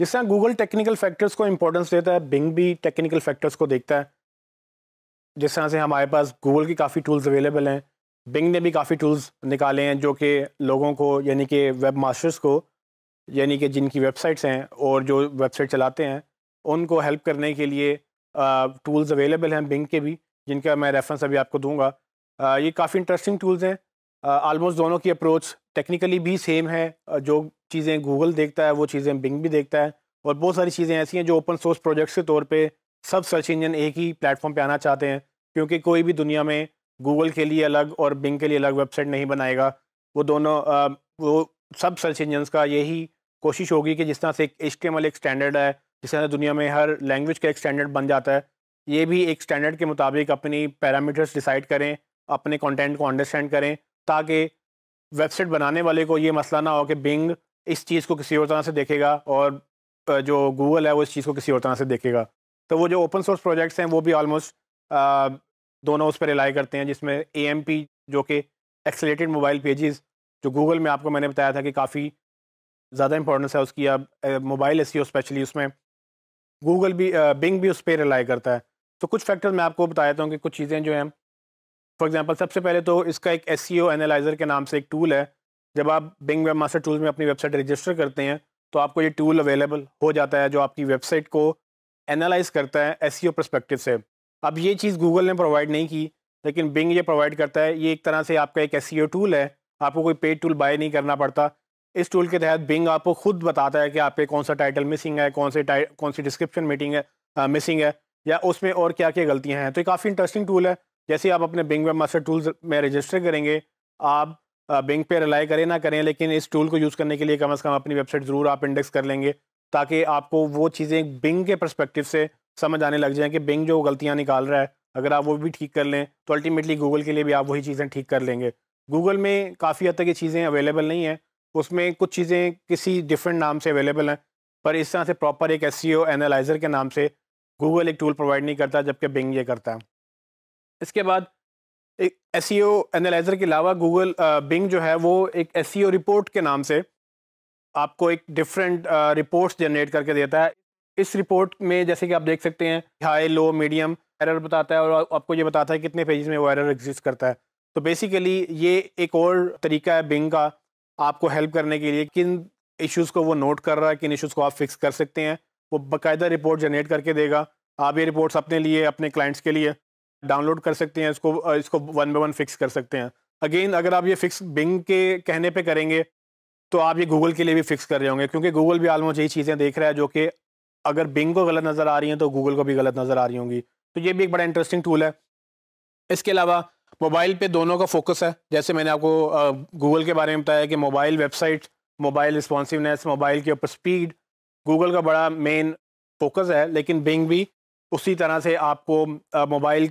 जिस तरह Google technical factors को इंपॉर्टेंस देता है बिंग भी टेक्निकल फैक्टर्स को देखता है जिस तरह से हमारे पास गूगल की काफ़ी टूल्स अवेलेबल हैं बिंग ने भी काफ़ी टूल्स निकाले हैं जो कि लोगों को यानी कि वेब मास्टर्स को यानी कि जिनकी वेबसाइट्स हैं और जो वेबसाइट चलाते हैं उनको हेल्प करने के लिए टूल्स अवेलेबल हैं बिंग के भी जिनका मैं रेफरेंस अभी आपको दूंगा आ, ये काफ़ी इंटरेस्टिंग टूल्स हैं ऑलमोस्ट uh, दोनों की अप्रोच टेक्निकली भी सेम है uh, जो चीज़ें गूगल देखता है वो चीज़ें बिंग भी देखता है और बहुत सारी चीज़ें ऐसी हैं जो ओपन सोर्स प्रोजेक्ट्स के तौर पे सब सर्च इंजन एक ही प्लेटफॉर्म पे आना चाहते हैं क्योंकि कोई भी दुनिया में गूगल के लिए अलग और बिंग के लिए अलग वेबसाइट नहीं बनाएगा वो दोनों आ, uh, वो सब सर्च इंजन का यही कोशिश होगी कि जिस तरह से एच टी एक स्टैंडर्ड है जिस तरह दुनिया में हर लैंग्वेज का एक स्टैंडर्ड बन जाता है ये भी एक स्टैंडर्ड के मुताबिक अपनी पैरामीटर्स डिसाइड करें अपने कंटेंट को अंडरस्टैंड करें ताकि वेबसाइट बनाने वाले को ये मसला ना हो कि बिंग इस चीज़ को किसी और तरह से देखेगा और जो गूगल है वो इस चीज़ को किसी और तरह से देखेगा तो वो जो ओपन सोर्स प्रोजेक्ट्स हैं वो भी ऑलमोस्ट दोनों उस पर रिलाई करते हैं जिसमें ए जो कि एक्सेलेटेड मोबाइल पेजेस जो गूगल में आपको मैंने बताया था कि काफ़ी ज़्यादा इंपॉर्टेंस है उसकी अब मोबाइल ए स्पेशली उसमें गूगल भी बिंग भी उस पर रिलाई करता है तो कुछ फैक्टर्स मैं आपको बताया था कि कुछ चीज़ें जो हैं फॉर एग्जांपल सबसे पहले तो इसका एक एस एनालाइजर e के नाम से एक टूल है जब आप बिंग वेब मास्टर टूल में अपनी वेबसाइट रजिस्टर करते हैं तो आपको ये टूल अवेलेबल हो जाता है जो आपकी वेबसाइट को एनालाइज करता है एस परस्पेक्टिव e से अब ये चीज़ गूगल ने प्रोवाइड नहीं की लेकिन बिंग ये प्रोवाइड करता है ये एक तरह से आपका एक एस टूल e है आपको कोई पेड टूल बाय नहीं करना पड़ता इस टूल के तहत बिंग आपको खुद बताता है कि आप कौन सा टाइटल मिसिंग है कौन से कौन सी डिस्क्रिप्शन मीटिंग है मिसिंग है या उसमें और क्या क्या गलतियाँ हैं तो ये काफ़ी इंटरेस्टिंग टूल है जैसे आप अपने बिंग वेब मास्टर टूल्स में रजिस्टर करेंगे आप बिंग पे रिलाई करें ना करें लेकिन इस टूल को यूज़ करने के लिए कम अज़ कम अपनी वेबसाइट ज़रूर आप इंडेक्स कर लेंगे ताकि आपको वो चीज़ें बिंग के परस्पेक्टिव से समझ आने लग जाएँ कि बिंग जो गलतियाँ निकाल रहा है अगर आप वो भी ठीक कर लें तो अल्टीमेटली गूगल के लिए भी आप वही चीज़ें ठीक कर लेंगे गूगल में काफ़ी हद तक ये चीज़ें अवेलेबल नहीं हैं उसमें कुछ चीज़ें किसी डिफरेंट नाम से अवेलेबल हैं पर इस तरह से प्रॉपर एक एस एनालाइज़र e के नाम से गूगल एक टूल प्रोवाइड नहीं करता जबकि बिंग ये करता है इसके बाद एक एस एनालाइज़र e के अलावा गूगल बिंग जो है वो एक एस रिपोर्ट e के नाम से आपको एक डिफरेंट रिपोर्ट्स जनरेट करके देता है इस रिपोर्ट में जैसे कि आप देख सकते हैं हाई लो मीडियम एरर बताता है और आपको ये बताता है कितने पेजेस में वो एरर एग्जिस्ट करता है तो बेसिकली ये एक और तरीका है बिंग का आपको हेल्प करने के लिए किन इश्यूज़ को वो नोट कर रहा है किन इश्यूज़ को आप फिक्स कर सकते हैं वो बाकायदा रिपोर्ट जनरेट करके देगा आप ये रिपोर्ट्स अपने लिए अपने क्लाइंट्स के लिए डाउनलोड कर सकते हैं इसको इसको वन बाई वन फिक्स कर सकते हैं अगेन अगर आप ये फिक्स बिंग के कहने पे करेंगे तो आप ये गूगल के लिए भी फिक्स कर रहे होंगे क्योंकि गूगल भी आलमोस्ट यही चीज़ें देख रहा है जो कि अगर बिंग को गलत नज़र आ रही हैं तो गूगल को भी गलत नज़र आ रही होंगी तो ये भी एक बड़ा इंटरेस्टिंग टूल है इसके अलावा मोबाइल पर दोनों का फोकस है जैसे मैंने आपको गूगल के बारे में बताया कि mobile website mobile responsiveness mobile के ऊपर स्पीड गूगल का बड़ा मेन फोकस है लेकिन बिंग भी उसी तरह से आपको मोबाइल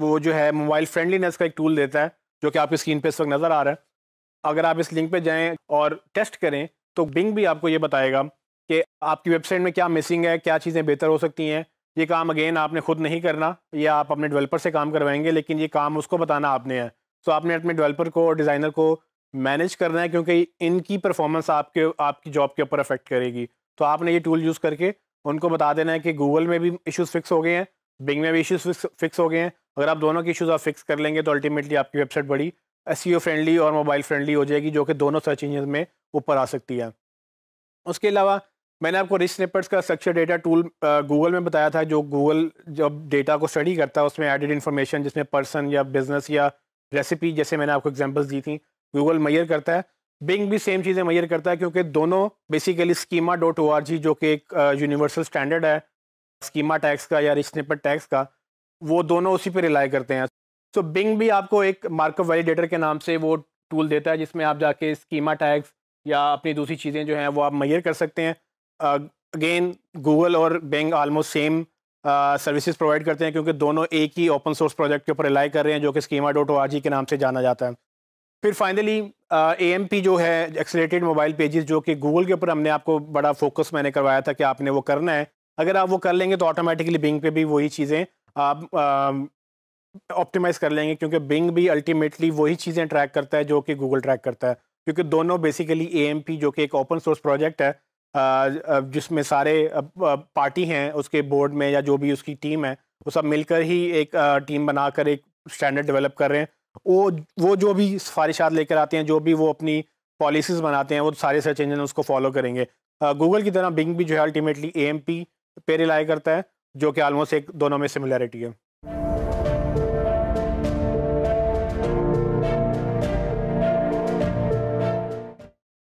वो जो है मोबाइल फ्रेंडलीनेस का एक टूल देता है जो कि आपकी स्क्रीन पे इस वक्त नज़र आ रहा है अगर आप इस लिंक पे जाएं और टेस्ट करें तो बिंग भी आपको ये बताएगा कि आपकी वेबसाइट में क्या मिसिंग है क्या चीज़ें बेहतर हो सकती हैं ये काम अगेन आपने खुद नहीं करना या आप अपने डेवलपर से काम करवाएंगे लेकिन ये काम उसको बताना आपने है तो आपने अपने डेवलपर को और डिज़ाइनर को मैनेज करना है क्योंकि इनकी परफॉर्मेंस आपके आपकी जॉब के ऊपर अफेक्ट करेगी तो आपने ये टूल यूज़ करके उनको बता देना है कि गूगल में भी इश्यूज़ फिक्स हो गए हैं बिंग में भी इशूज़ फिक्स हो गए हैं अगर आप दोनों के इशूज़ आप फिक्स कर लेंगे तो अल्टीमेटली आपकी वेबसाइट बड़ी एस फ्रेंडली e और मोबाइल फ्रेंडली हो जाएगी जो कि दोनों सर्च इंजन में ऊपर आ सकती है उसके अलावा मैंने आपको रिच स्नेपर्स का स्ट्रक्चर डेटा टूल गूगल में बताया था जो गूगल जब डेटा को स्टडी करता है उसमें एडिड इन्फॉर्मेशन जिसमें पर्सन या बिजनेस या रेसिपी जैसे मैंने आपको एग्जांपल्स दी थी गूगल मैयर करता है बिंग भी सेम चीज़ें मैयर करता है क्योंकि दोनों basically schema dot O R G जो कि एक यूनिवर्सल स्टैंडर्ड है स्कीमा टैक्स का या रिश्ते पर टैक्स का वो दोनों उसी पर रिलाई करते हैं सो so, बिंग भी आपको एक मार्कअप वैलिडेटर के नाम से वो टूल देता है जिसमें आप जाके स्कीमा टैक्स या अपनी दूसरी चीज़ें जो हैं वो आप मैयर कर सकते हैं अगेन गूगल और Bing almost same services provide करते हैं क्योंकि दोनों एक ही ओपन सोर्स प्रोजेक्ट के ऊपर रिलाई कर रहे हैं जो कि स्कीमा डॉट ओ के नाम से जाना जाता है फिर फाइनली ए एम पी जो है एक्सलेटेड मोबाइल पेजेस जो कि गूगल के ऊपर हमने आपको बड़ा फोकस मैंने करवाया था कि आपने वो करना है अगर आप वो कर लेंगे तो ऑटोमेटिकली बिंग पे भी वही चीज़ें आप ऑप्टिमाइज़ कर लेंगे क्योंकि बिंग भी अल्टीमेटली वही चीज़ें ट्रैक करता है जो कि गूगल ट्रैक करता है क्योंकि दोनों बेसिकली ए जो कि एक ओपन सोर्स प्रोजेक्ट है जिसमें सारे पार्टी हैं उसके बोर्ड में या जो भी उसकी टीम है वो सब मिलकर ही एक टीम बनाकर एक स्टैंडर्ड डेवलप कर रहे हैं वो वो जो भी सिफारिशात लेकर आते हैं जो भी वो अपनी पॉलिसीज़ बनाते हैं वो सारे सर्च इंजन उसको फॉलो करेंगे गूगल की तरह बिंग भी जो है अल्टीमेटली ए पेरी लाया करता है जो कि आलमोस्ट एक दोनों में सिमिलैरिटी है